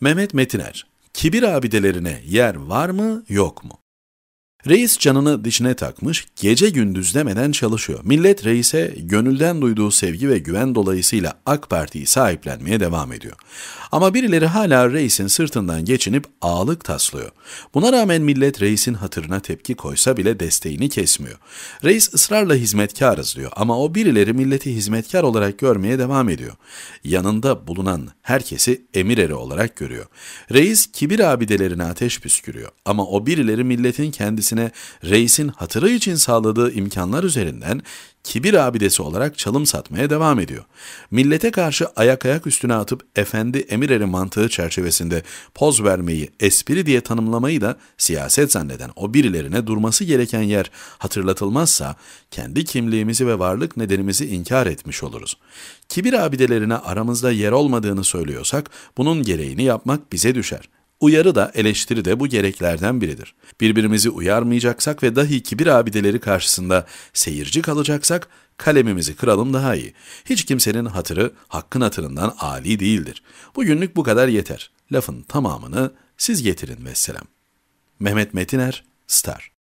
Mehmet Metiner, kibir abidelerine yer var mı yok mu? Reis canını dişine takmış, gece gündüz demeden çalışıyor. Millet reise gönülden duyduğu sevgi ve güven dolayısıyla AK Parti'yi sahiplenmeye devam ediyor. Ama birileri hala reisin sırtından geçinip ağalık taslıyor. Buna rağmen millet reisin hatırına tepki koysa bile desteğini kesmiyor. Reis ısrarla hizmetkarız diyor ama o birileri milleti hizmetkar olarak görmeye devam ediyor. Yanında bulunan herkesi emir olarak görüyor. Reis kibir abidelerine ateş püskürüyor ama o birileri milletin kendisi kendisine reisin hatırı için sağladığı imkanlar üzerinden kibir abidesi olarak çalım satmaya devam ediyor. Millete karşı ayak ayak üstüne atıp efendi emir eri mantığı çerçevesinde poz vermeyi, espri diye tanımlamayı da siyaset zanneden o birilerine durması gereken yer hatırlatılmazsa kendi kimliğimizi ve varlık nedenimizi inkar etmiş oluruz. Kibir abidelerine aramızda yer olmadığını söylüyorsak bunun gereğini yapmak bize düşer. Uyarı da eleştiri de bu gereklerden biridir. Birbirimizi uyarmayacaksak ve dahi kibir abideleri karşısında seyirci kalacaksak kalemimizi kıralım daha iyi. Hiç kimsenin hatırı hakkın hatırından âli değildir. Bugünlük bu kadar yeter. Lafın tamamını siz getirin vesselam. Mehmet Metiner, Star